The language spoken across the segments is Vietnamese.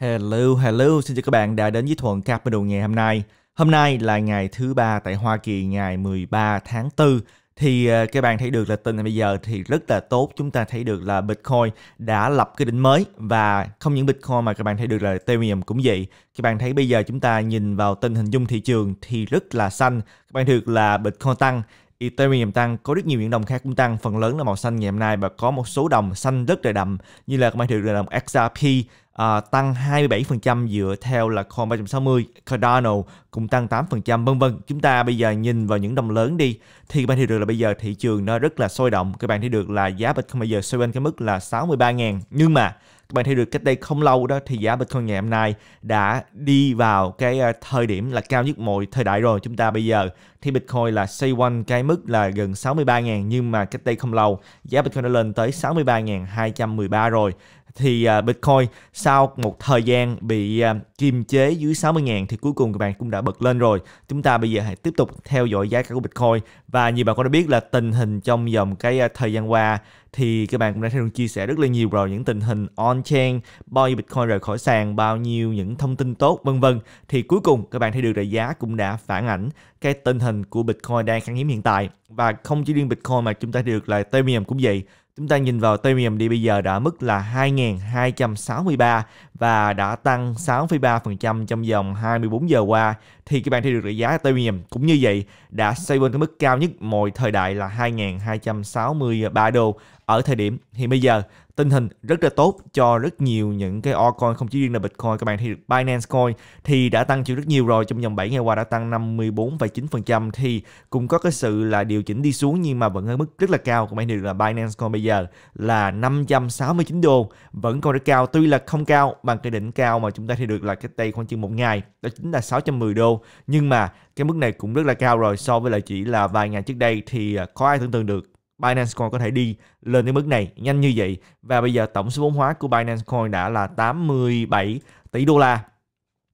Hello, hello, xin chào các bạn đã đến với Thuận Capital ngày hôm nay. Hôm nay là ngày thứ ba tại Hoa Kỳ ngày 13 tháng 4 thì ờ, các bạn thấy được là tình bây giờ thì rất là tốt chúng ta thấy được là Bitcoin đã lập cái đỉnh mới và không những Bitcoin mà các bạn thấy được là Ethereum cũng vậy các bạn thấy bây giờ chúng ta nhìn vào tình hình dung thị trường thì rất là xanh các bạn thấy được là Bitcoin tăng Ethereum tăng, có rất nhiều những đồng khác cũng tăng, phần lớn là màu xanh ngày hôm nay và có một số đồng xanh rất là đậm như là mang thị trường đồng XRP uh, à, tăng 27% dựa theo là Coin 360, Cardano cũng tăng 8% vân vân. Chúng ta bây giờ nhìn vào những đồng lớn đi thì bạn thấy được là bây giờ thị trường nó rất là sôi động. Các bạn thấy được là giá Bitcoin bây giờ xoay quanh cái mức là 63.000 nhưng mà các bạn thấy được cách đây không lâu đó thì giá Bitcoin ngày hôm nay đã đi vào cái ờ, thời điểm là cao nhất mọi thời đại rồi chúng ta bây giờ thì Bitcoin là xây quanh cái mức là gần 63.000 nhưng mà cách đây không lâu giá Bitcoin đã lên tới 63.213 rồi thì à, Bitcoin sau một thời gian bị à, kiềm chế dưới 60.000 thì cuối cùng các bạn cũng đã bật lên rồi. Chúng ta bây giờ hãy tiếp tục theo dõi giá cả của Bitcoin và như bạn có đã biết là tình hình trong dòng cái à, thời gian qua thì các bạn cũng đã thấy được chia sẻ rất là nhiều rồi những tình hình on chain bao nhiêu Bitcoin rời khỏi sàn bao nhiêu những thông tin tốt vân vân thì cuối cùng các bạn thấy được là giá cũng đã phản ảnh cái tình hình của Bitcoin đang khan hiếm hiện tại và không chỉ riêng Bitcoin mà chúng ta được là Ethereum cũng vậy Chúng ta nhìn vào đi bây giờ đã mức là 2.263 và đã tăng 6,3% trong vòng 24 giờ qua. Thì các bạn thấy được trị giá TMD cũng như vậy đã xây lên cái mức cao nhất mọi thời đại là 2.263 đô ở thời điểm hiện bây giờ tình hình rất là tốt cho rất nhiều những cái altcoin không chỉ riêng là Bitcoin các bạn thì Binance Coin thì đã tăng chịu rất nhiều rồi trong vòng 7 ngày qua đã tăng 54,9% thì cũng có cái sự là điều chỉnh đi xuống nhưng mà vẫn ở mức rất là cao các bạn thì là Binance Coin bây giờ là 569 đô vẫn còn rất cao tuy là không cao bằng cái đỉnh cao mà chúng ta thì được là cái tay khoảng chừng một ngày đó chính là 610 đô nhưng mà cái mức này cũng rất là cao rồi so với là chỉ là vài ngày trước đây thì à, có ai tưởng tượng được Binance Coin có thể đi lên cái mức này nhanh như vậy và bây giờ tổng số vốn hóa của Binance Coin đã là 87 tỷ đô la.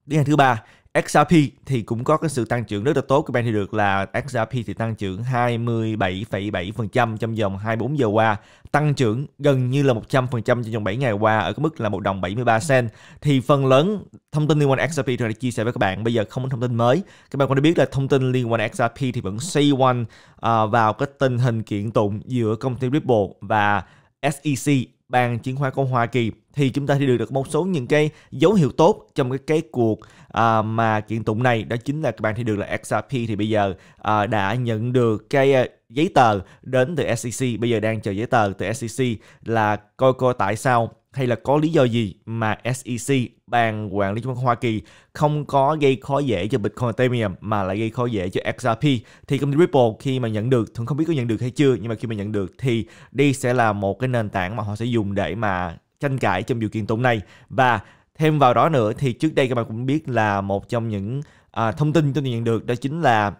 Đến hàng thứ ba XRP thì cũng có cái sự tăng trưởng rất là tốt. Các bạn thì được là XRP thì tăng trưởng 27,7% trong vòng 24 giờ qua, tăng trưởng gần như là 100% trong vòng 7 ngày qua ở cái mức là 1 đồng 73 cent. Thì phần lớn thông tin liên quan XRP tôi đã chia sẻ với các bạn. Bây giờ không có thông tin mới. Các bạn cũng đã biết là thông tin liên quan XRP thì vẫn xoay quanh uh, vào cái tình hình kiện tụng giữa công ty Ripple và SEC bàn chuyên khoa của Hoa Kỳ thì chúng ta thì được được một số những cái dấu hiệu tốt trong cái cái cuộc à, mà kiện tụng này đó chính là các bạn thì được là XRP thì bây giờ à, đã nhận được cái à, giấy tờ đến từ SEC bây giờ đang chờ giấy tờ từ SEC là coi coi tại sao hay là có lý do gì mà SEC, ban quản lý chứng khoán Hoa Kỳ không có gây khó dễ cho Bitcoin Ethereum mà lại gây khó dễ cho XRP thì công ty Ripple khi mà nhận được thường không biết có nhận được hay chưa nhưng mà khi mà nhận được thì đây sẽ là một cái nền tảng mà họ sẽ dùng để mà tranh cãi trong điều kiện tụng này và thêm vào đó nữa thì trước đây các bạn cũng biết là một trong những à, thông tin tôi nhận được đó chính là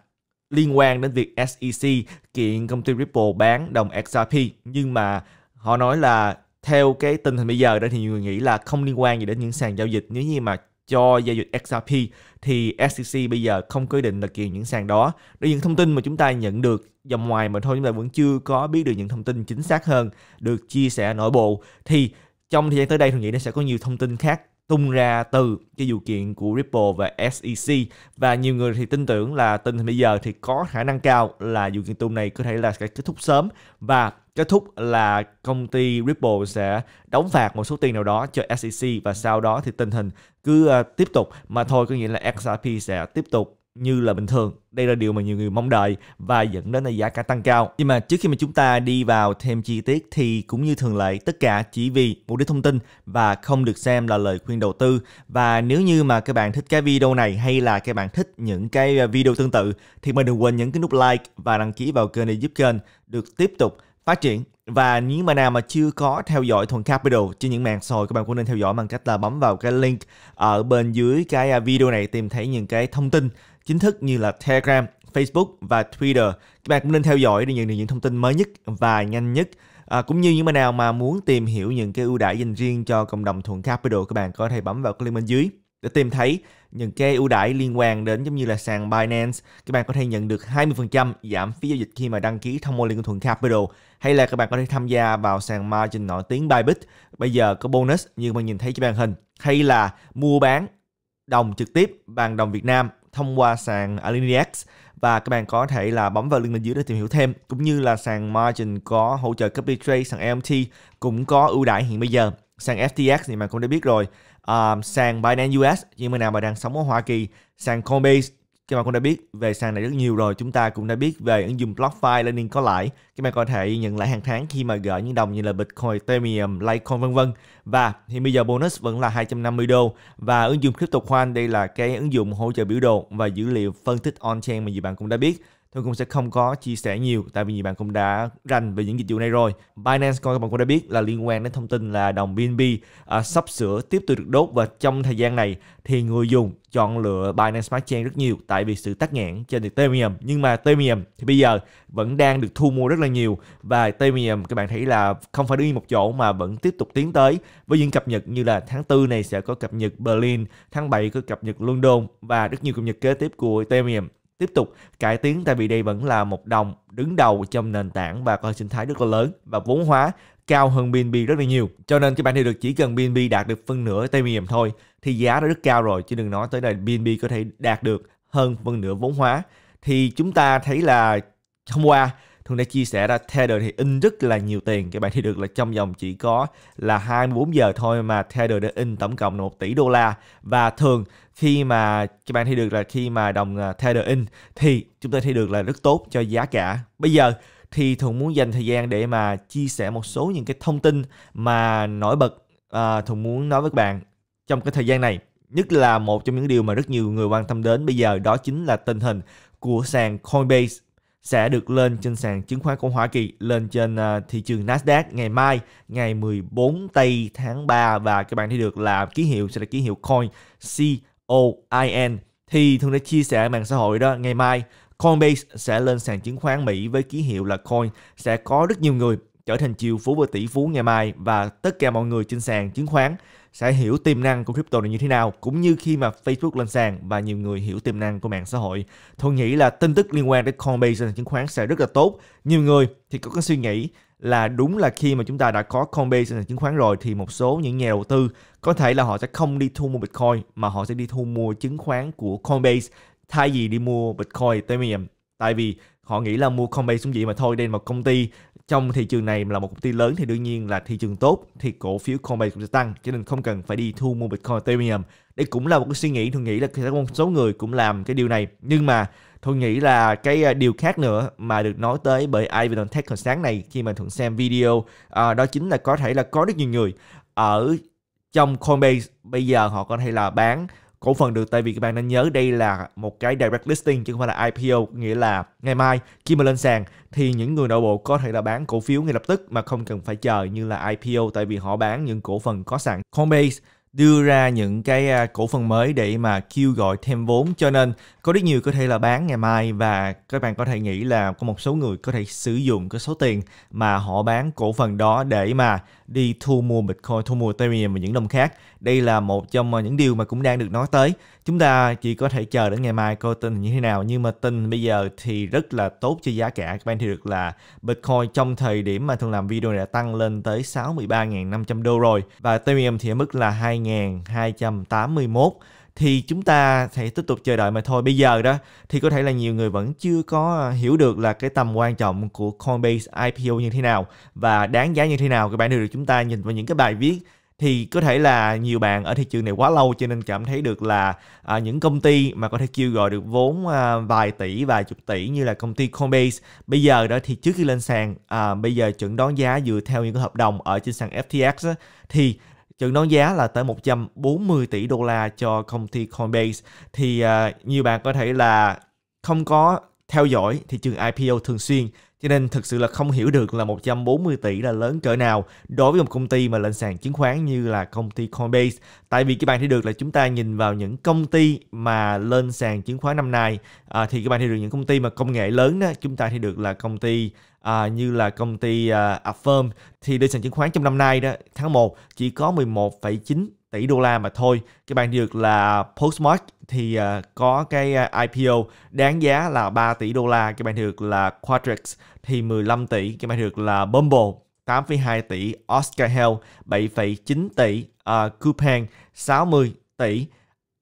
liên quan đến việc SEC kiện công ty Ripple bán đồng XRP nhưng mà họ nói là theo cái tình hình bây giờ đó thì nhiều người nghĩ là không liên quan gì đến những sàn giao dịch nếu như mà cho giao dịch XRP thì SEC bây giờ không quyết định là kiện những sàn đó. đây những thông tin mà chúng ta nhận được dòng ngoài mà thôi chúng ta vẫn chưa có biết được những thông tin chính xác hơn được chia sẻ nội bộ thì trong thời gian tới đây tôi nghĩ nó sẽ có nhiều thông tin khác tung ra từ cái vụ kiện của Ripple và SEC và nhiều người thì tin tưởng là tình hình bây giờ thì có khả năng cao là vụ kiện tung này có thể là sẽ kết thúc sớm và kết thúc là công ty Ripple sẽ đóng phạt một số tiền nào đó cho SEC và sau đó thì tình hình cứ ờ, tiếp tục mà thôi có nghĩa là XRP sẽ tiếp tục như là bình thường. Đây là điều mà nhiều người mong đợi và dẫn đến là giá cả tăng cao. Nhưng mà trước khi mà chúng ta đi vào thêm chi tiết thì cũng như thường lệ tất cả chỉ vì mục đích thông tin và không được xem là lời khuyên đầu tư. Và nếu như mà các bạn thích cái video này hay là các bạn thích những cái à, video tương tự thì mình đừng quên nhấn cái nút like và đăng ký vào kênh để giúp kênh được tiếp tục phát triển và những mà nào mà chưa có theo dõi Thuần Capital trên những mạng xã hội các bạn cũng nên theo dõi bằng cách là bấm vào cái link ở bên dưới cái à, video này tìm thấy những cái thông tin chính thức như là Telegram, Facebook và Twitter. Các bạn cũng nên theo dõi để nhận được những thông tin mới nhất và nhanh nhất. À, cũng như những bạn nào mà muốn tìm hiểu những cái ưu đãi dành riêng cho cộng đồng Thuận Capital, các bạn có thể bấm vào cái link bên dưới để tìm thấy những cái ưu đãi liên quan đến giống như là sàn Binance. Các bạn có thể nhận được 20% giảm phí giao dịch khi mà đăng ký thông mô liên của Thuận Capital. Hay là các bạn có thể tham gia vào sàn margin nổi tiếng Bybit. Bây giờ có bonus như mà nhìn thấy trên màn hình. Hay là mua bán đồng trực tiếp bằng đồng Việt Nam thông qua sàn Alinex và các bạn có thể là bấm vào link bên dưới để tìm hiểu thêm cũng như là sàn margin có hỗ trợ copy trade sàn LMT cũng có ưu đãi hiện bây giờ sàn FTX thì mà cũng đã biết rồi uh, sàn Binance US nhưng mà nào mà đang sống ở Hoa Kỳ sàn Coinbase các bạn cũng đã biết về sàn này rất nhiều rồi chúng ta cũng đã biết về ứng dụng BlockFi Lightning có lãi các bạn có thể nhận lãi hàng tháng khi mà gửi những đồng như là Bitcoin, Ethereum, Litecoin vân vân và thì bây giờ bonus vẫn là 250 đô và ứng dụng CryptoQuant đây là cái ứng dụng hỗ trợ biểu đồ và dữ liệu phân tích on-chain mà nhiều bạn cũng đã biết Thương cũng sẽ không có chia sẻ nhiều tại vì nhiều bạn cũng đã rành về những dịch vụ này rồi. Binance Coin các bạn cũng đã biết là liên quan đến thông tin là đồng BNB à, sắp sửa tiếp tục được đốt và trong thời gian này thì người dùng chọn lựa Binance Smart Chain rất nhiều tại vì sự tắc nghẽn trên Ethereum nhưng mà Ethereum thì bây giờ vẫn đang được thu mua rất là nhiều và Ethereum các bạn thấy là không phải đứng yên một chỗ mà vẫn tiếp tục tiến tới với những cập nhật như là tháng 4 này sẽ có cập nhật Berlin, tháng 7 có cập nhật London và rất nhiều cập nhật kế tiếp của Ethereum tiếp tục cải tiến tại vì đây vẫn là một đồng đứng đầu trong nền tảng và coi sinh thái rất là lớn và vốn hóa cao hơn BNB rất là nhiều. Cho nên các bạn thì được chỉ cần BNB đạt được phân nửa Ethereum thôi thì giá đã rất cao rồi chứ đừng nói tới là BNB có thể đạt được hơn phân nửa vốn hóa. Thì chúng ta thấy là hôm qua Thường đã chia sẻ ra Tether thì in rất là nhiều tiền. Các bạn thấy được là trong vòng chỉ có là 24 giờ thôi mà Tether đã in tổng cộng là 1 tỷ đô la. Và thường khi mà các bạn thấy được là khi mà đồng à, Tether in thì chúng ta thấy được là rất tốt cho giá cả. Bây giờ thì thường muốn dành thời gian để mà chia sẻ một số những cái thông tin mà nổi bật à, thường muốn nói với các bạn trong cái thời gian này nhất là một trong những điều mà rất nhiều người quan tâm đến bây giờ đó chính là tình hình của sàn Coinbase sẽ được lên trên sàn chứng khoán của Hoa Kỳ, lên trên à, thị trường Nasdaq ngày mai, ngày 14 tây tháng 3 và các bạn thấy được là ký hiệu sẽ là ký hiệu coin C O I N thì thường đã chia sẻ mạng xã hội đó ngày mai Coinbase sẽ lên sàn chứng khoán Mỹ với ký hiệu là coin sẽ có rất nhiều người trở thành triệu phú và tỷ phú ngày mai và tất cả mọi người trên sàn chứng khoán sẽ hiểu tiềm năng của crypto này như thế nào cũng như khi mà Facebook lên sàn và nhiều người hiểu tiềm năng của mạng xã hội. Thuận nghĩ là tin tức liên quan đến Coinbase chứng khoán sẽ rất là tốt. Nhiều người thì có cái suy nghĩ là đúng là khi mà chúng ta đã có Coinbase nền chứng khoán rồi thì một số những nhà đầu tư có thể là họ sẽ không đi thu mua Bitcoin mà họ sẽ đi thu mua chứng khoán của Coinbase thay vì đi mua Bitcoin Ethereum tại vì họ nghĩ là mua Coinbase cũng vậy mà thôi đây là một công ty trong thị trường này là một công ty lớn thì đương nhiên là thị trường tốt thì cổ phiếu Coinbase cũng sẽ tăng cho nên không cần phải đi thu mua Bitcoin Ethereum đây cũng là một cái suy nghĩ tôi nghĩ là sẽ có một số người cũng làm cái điều này nhưng mà tôi nghĩ là cái à, điều khác nữa mà được nói tới bởi Ivan Tech hồi sáng này khi mà thuận xem video à, đó chính là có thể là có rất nhiều người ở trong Coinbase bây giờ họ có thể là bán cổ phần được tại vì các bạn nên nhớ đây là một cái direct listing chứ không phải là IPO nghĩa là ngày mai khi mà lên sàn thì những người nội bộ có thể là bán cổ phiếu ngay lập tức mà không cần phải chờ như là IPO tại vì họ bán những cổ phần có sàn Coinbase đưa ra những cái à, cổ phần mới để mà kêu gọi thêm vốn cho nên có rất nhiều có thể là bán ngày mai và các bạn có thể nghĩ là có một số người có thể sử dụng cái số tiền mà họ bán cổ phần đó để mà đi thu mua Bitcoin, thu mua Ethereum và những đồng khác. Đây là một trong ờ, những điều mà cũng đang được nói tới. Chúng ta chỉ có thể chờ đến ngày mai coi tình như thế nào. Nhưng mà tin bây giờ thì rất là tốt cho giá cả. Các bạn thì được là Bitcoin trong thời điểm mà thường làm video đã tăng lên tới 63.500 đô rồi. Và Ethereum thì ở mức là 2.281 thì chúng ta sẽ tiếp tục chờ đợi mà thôi. Bây giờ đó thì có thể là nhiều người vẫn chưa có à, hiểu được là cái tầm quan trọng của Coinbase IPO như thế nào và đáng giá như thế nào. Các bạn đều được chúng ta nhìn vào những cái bài viết thì có thể là nhiều bạn ở thị trường này quá lâu cho nên cảm thấy được là à, những công ty mà có thể kêu gọi được vốn à, vài tỷ vài chục tỷ như là công ty Coinbase bây giờ đó thì trước khi lên sàn à, bây giờ chuẩn đoán giá dựa theo những cái hợp đồng ở trên sàn FTX á, thì chừng đấu giá là tới 140 tỷ đô la cho công ty Coinbase thì uh, à, như bạn có thể là không có theo dõi thị trường IPO thường xuyên cho nên thực sự là không hiểu được là 140 tỷ là lớn cỡ nào đối với một công ty mà lên sàn chứng khoán như là công ty Coinbase. Tại vì các bạn thấy được là chúng ta nhìn vào những công ty mà lên sàn chứng khoán năm nay à, thì các bạn thấy được những công ty mà công nghệ lớn đó chúng ta thấy được là công ty à, như là công ty à, Affirm thì lên sàn chứng khoán trong năm nay đó tháng 1 chỉ có 11,9 tỷ đô la mà thôi. Cái bạn được là Postmark thì à, có cái à, IPO đáng giá là 3 tỷ đô la. Cái bạn được là Quadrix thì 15 tỷ. Cái bạn được là Bumble 8,2 tỷ. Oscar Health 7,9 tỷ. Uh, Coupang 60 tỷ.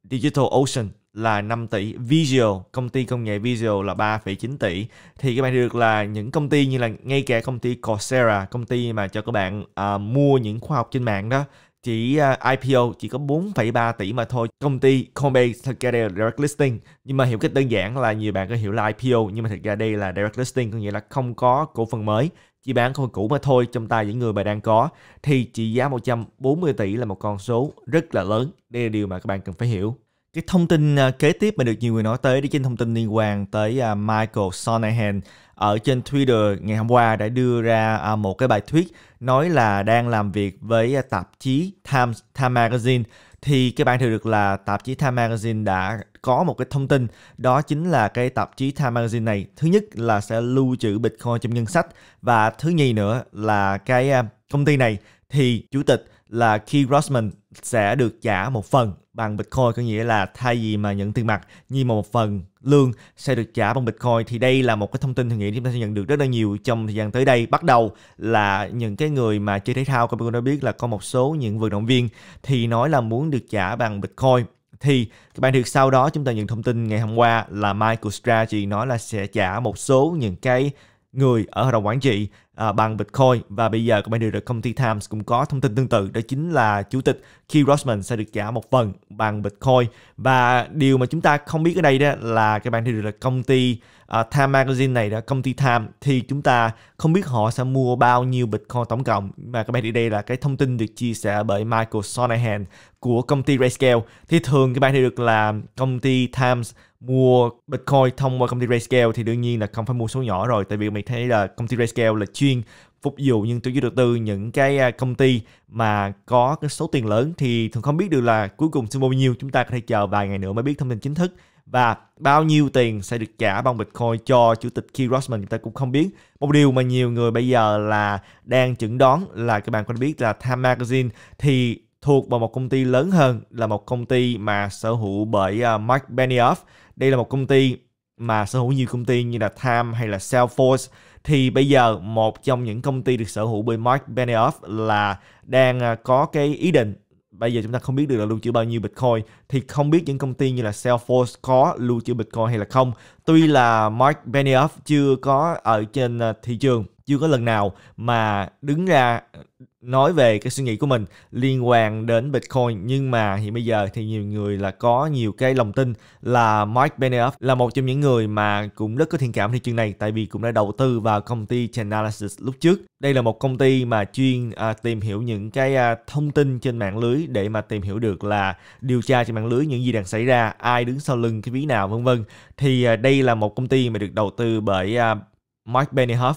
Digital Ocean là 5 tỷ, Visual, công ty công nghệ Visual là 3,9 tỷ. Thì các bạn được là những công ty như là ngay cả công ty Coursera, công ty mà cho các bạn uh, mua những khóa học trên mạng đó chỉ à, IPO chỉ có 4,3 tỷ mà thôi. Công ty Kobe thực ra đây là direct listing. Nhưng mà hiểu cách đơn giản là nhiều bạn có hiểu là IPO nhưng mà thực ra đây là direct listing có nghĩa là không có cổ phần mới chỉ bán con cũ mà thôi trong tay những người mà đang có thì trị giá 140 tỷ là một con số rất là lớn. Đây là điều mà các bạn cần phải hiểu cái thông tin à, kế tiếp mà được nhiều người nói tới đi trên thông tin liên quan tới à, Michael Sonahan ở trên Twitter ngày hôm qua đã đưa ra à, một cái bài thuyết nói là đang làm việc với tạp chí Time, Time Magazine thì các bạn thấy được là tạp chí Time Magazine đã có một cái thông tin đó chính là cái tạp chí Time Magazine này thứ nhất là sẽ lưu trữ Bitcoin trong ngân sách và thứ nhì nữa là cái công ty này thì chủ tịch là khi Grossman sẽ được trả một phần bằng Bitcoin có nghĩa là thay vì mà nhận tiền mặt như một phần lương sẽ được trả bằng Bitcoin thì đây là một cái thông tin thường nghĩ chúng ta sẽ nhận được rất là nhiều trong thời gian tới đây bắt đầu là những cái người mà chơi thể thao các bạn đã biết là có một số những vận động viên thì nói là muốn được trả bằng Bitcoin thì các bạn được sau đó chúng ta nhận thông tin ngày hôm qua là Michael Strategy nói là sẽ trả một số những cái người ở hội đồng quản trị Ờ, bằng Bitcoin và bây giờ các bạn được công ty Times cũng có thông tin tương tự đó chính là chủ tịch Keith Rossman sẽ được trả một phần bằng Bitcoin và điều mà chúng ta không biết ở đây đó là các bạn đều được công ty uh, Time Magazine này đó công ty Time thì chúng ta không biết họ sẽ mua bao nhiêu Bitcoin tổng cộng mà các bạn thì đây là cái thông tin được chia sẻ bởi Michael Sonahan của công ty Grayscale thì thường các bạn thì được là công ty Times mua Bitcoin thông qua công ty RayScale thì đương nhiên là không phải mua số nhỏ rồi tại vì mình thấy là công ty RayScale là chuyên phục vụ những tổ chức đầu tư những cái à, công ty mà có cái số tiền lớn thì thường không biết được là cuối cùng sẽ bao nhiêu chúng ta có thể chờ vài ngày nữa mới biết thông tin chính thức và bao nhiêu tiền sẽ được trả bằng Bitcoin cho chủ tịch Keith Rossman chúng ta cũng không biết. Một điều mà nhiều người bây giờ là đang chẩn đoán là các bạn có biết là Time Magazine thì thuộc vào một công ty lớn hơn là một công ty mà sở hữu bởi à, Mike Benioff đây là một công ty mà sở hữu nhiều công ty như là Time hay là Salesforce thì bây giờ một trong những công ty được sở hữu bởi Mark Benioff là đang à, có cái ý định bây giờ chúng ta không biết được là lưu trữ bao nhiêu Bitcoin thì không biết những công ty như là Salesforce có lưu trữ Bitcoin hay là không. Tuy là Mark Benioff chưa có ở trên à, thị trường chưa có lần nào mà đứng ra nói về cái suy nghĩ của mình liên quan đến Bitcoin nhưng mà hiện bây giờ thì nhiều người là có nhiều cái lòng tin là Mike Benioff là một trong những người mà cũng rất có thiện cảm thị trường này tại vì cũng đã đầu tư vào công ty Chainalysis lúc trước. Đây là một công ty mà chuyên à, tìm hiểu những cái à, thông tin trên mạng lưới để mà tìm hiểu được là điều tra trên mạng lưới những gì đang xảy ra, ai đứng sau lưng cái ví nào vân vân. Thì à, đây là một công ty mà được đầu tư bởi à, Mike Benioff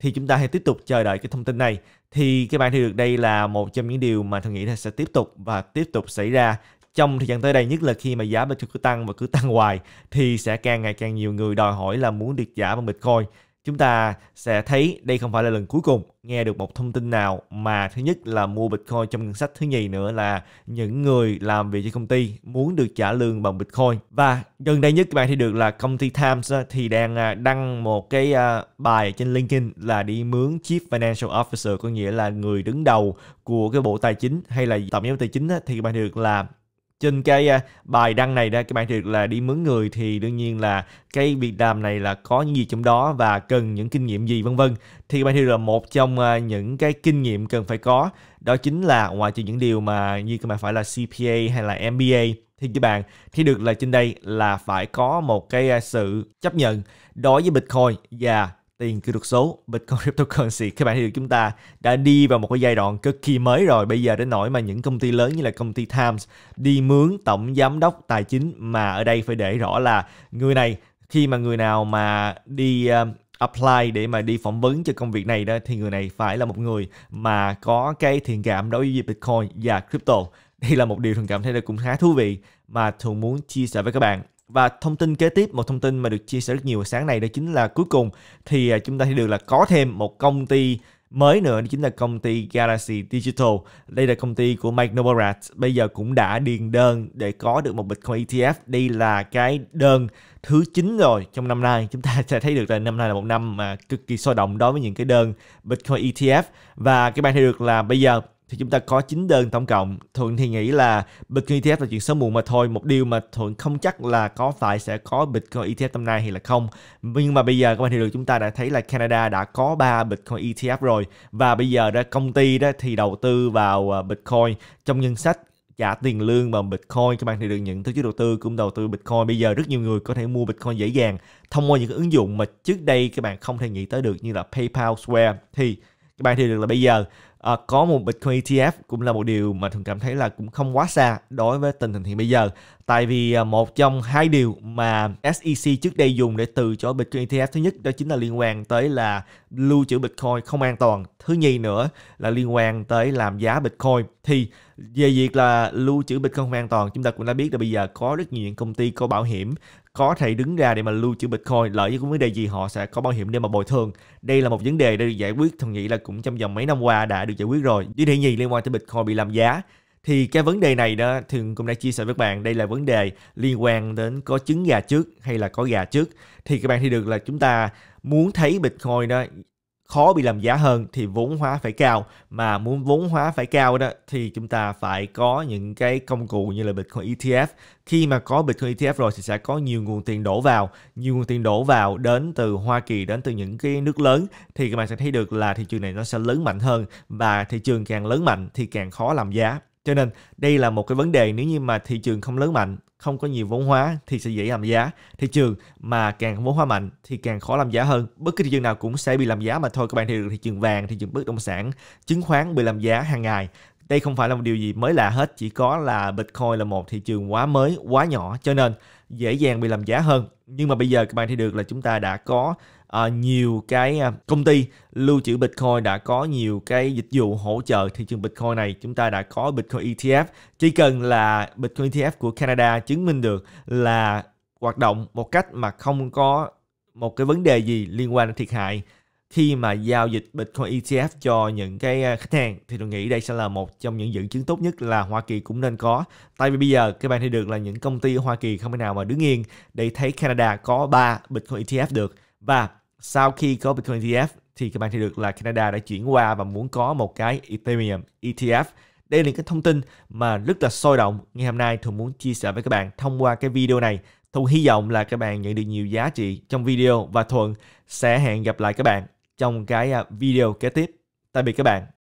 thì chúng ta hãy tiếp tục chờ đợi cái thông tin này. Thì các bạn thấy được đây là một trong những điều mà tôi nghĩ là sẽ tiếp tục và tiếp tục xảy ra trong thời gian tới đây nhất là khi mà giá Bitcoin cứ tăng và cứ tăng hoài thì sẽ càng ngày càng nhiều người đòi hỏi là muốn được giả bằng Bitcoin chúng ta sẽ thấy đây không phải là lần cuối cùng nghe được một thông tin nào mà thứ nhất là mua Bitcoin trong ngân sách, thứ nhì nữa là những người làm việc cho công ty muốn được trả lương bằng Bitcoin. Và gần đây nhất các bạn thấy được là công ty Times thì đang à, đăng một cái à, bài trên LinkedIn là đi mướn Chief Financial Officer có nghĩa là người đứng đầu của cái bộ tài chính hay là tổng giám tài chính thì các bạn được là trên cái à, bài đăng này ra các bạn được là đi mướn người thì đương nhiên là cái việc làm này là có những gì trong đó và cần những kinh nghiệm gì vân vân thì các bạn thiệt là một trong à, những cái kinh nghiệm cần phải có đó chính là ngoài trừ những điều mà như các bạn phải là CPA hay là MBA thì các bạn thì được là trên đây là phải có một cái à, sự chấp nhận đối với Bitcoin và tiền kỹ thuật số Bitcoin cryptocurrency các bạn thấy được chúng ta đã đi vào một cái giai đoạn cực kỳ mới rồi bây giờ đến nỗi mà những công ty lớn như là công ty Times đi mướn tổng giám đốc tài chính mà ở đây phải để rõ là người này khi mà người nào mà đi uh, apply để mà đi phỏng vấn cho công việc này đó thì người này phải là một người mà có cái thiện cảm đối với Bitcoin và crypto đây là một điều thường cảm thấy là cũng khá thú vị mà thường muốn chia sẻ với các bạn và thông tin kế tiếp, một thông tin mà được chia sẻ rất nhiều sáng nay đó chính là cuối cùng thì à, chúng ta thấy được là có thêm một công ty mới nữa đó chính là công ty Galaxy Digital. Đây là công ty của Mike Novogratz Bây giờ cũng đã điền đơn để có được một Bitcoin ETF. Đây là cái đơn thứ 9 rồi trong năm nay. Chúng ta sẽ thấy được là năm nay là một năm mà cực kỳ sôi động đối với những cái đơn Bitcoin ETF. Và các bạn thấy được là bây giờ thì chúng ta có 9 đơn tổng cộng. Thuận thì nghĩ là Bitcoin ETF là chuyện sớm muộn mà thôi. Một điều mà Thuận không chắc là có phải sẽ có Bitcoin ETF năm nay hay là không. Nhưng mà bây giờ các bạn hiểu được chúng ta đã thấy là Canada đã có 3 Bitcoin ETF rồi. Và bây giờ đó công ty đó thì đầu tư vào à, Bitcoin trong ngân sách trả tiền lương bằng Bitcoin các bạn thì được những tổ chức đầu tư cũng đầu tư Bitcoin bây giờ rất nhiều người có thể mua Bitcoin dễ dàng thông qua những ứng dụng mà trước đây các bạn không thể nghĩ tới được như là PayPal Square thì các bạn thì được là bây giờ à, có một Bitcoin ETF cũng là một điều mà thường cảm thấy là cũng không quá xa đối với tình hình hiện bây giờ Tại vì à, một trong hai điều mà SEC trước đây dùng để từ chối Bitcoin ETF thứ nhất đó chính là liên quan tới là lưu trữ Bitcoin không an toàn. Thứ nhì nữa là liên quan tới làm giá Bitcoin. Thì về việc là lưu trữ Bitcoin không an toàn chúng ta cũng đã biết là bây giờ có rất nhiều những công ty có bảo hiểm có thể đứng ra để mà lưu trữ Bitcoin lợi với vấn đề gì họ sẽ có bảo hiểm để mà bồi thường đây là một vấn đề đã được giải quyết thằng nghĩ là cũng trong vòng mấy năm qua đã được giải quyết rồi với thứ gì liên quan tới Bitcoin bị làm giá thì cái vấn đề này đó thường cũng đã chia sẻ với các bạn đây là vấn đề liên quan đến có trứng gà trước hay là có gà trước thì các bạn thấy được là chúng ta muốn thấy bitcoin đó khó bị làm giá hơn thì vốn hóa phải cao mà muốn vốn hóa phải cao đó thì chúng ta phải có những cái công cụ như là Bitcoin ETF khi mà có Bitcoin ETF rồi thì sẽ có nhiều nguồn tiền đổ vào nhiều nguồn tiền đổ vào đến từ Hoa Kỳ đến từ những cái nước lớn thì các bạn sẽ thấy được là thị trường này nó sẽ lớn mạnh hơn và thị trường càng lớn mạnh thì càng khó làm giá cho nên đây là một cái vấn đề nếu như mà thị trường không lớn mạnh không có nhiều vốn hóa thì sẽ dễ làm giá thị trường mà càng vốn hóa mạnh thì càng khó làm giá hơn bất cứ thị trường nào cũng sẽ bị làm giá mà thôi các bạn thì thị trường vàng thị trường bất động sản chứng khoán bị làm giá hàng ngày đây không phải là một điều gì mới lạ hết chỉ có là bitcoin là một thị trường quá mới quá nhỏ cho nên dễ dàng bị làm giá hơn nhưng mà bây giờ các bạn thấy được là chúng ta đã có à, nhiều cái à, công ty lưu trữ Bitcoin đã có nhiều cái dịch vụ hỗ trợ thị trường Bitcoin này. Chúng ta đã có Bitcoin ETF. Chỉ cần là Bitcoin ETF của Canada chứng minh được là hoạt động một cách mà không có một cái vấn đề gì liên quan đến thiệt hại khi mà giao dịch Bitcoin ETF cho những cái à, khách hàng thì tôi nghĩ đây sẽ là một trong những dẫn chứng tốt nhất là Hoa Kỳ cũng nên có. Tại vì bây giờ các bạn thấy được là những công ty ở Hoa Kỳ không thể nào mà đứng yên để thấy Canada có 3 Bitcoin ETF được. Và sau khi có Bitcoin ETF thì các bạn thấy được là Canada đã chuyển qua và muốn có một cái Ethereum ETF. Đây là cái thông tin mà rất là sôi động ngày hôm nay tôi muốn chia sẻ với các bạn thông qua cái video này. Thuận hy vọng là các bạn nhận được nhiều giá trị trong video và Thuận sẽ hẹn gặp lại các bạn trong cái à, video kế tiếp. Tạm biệt các bạn.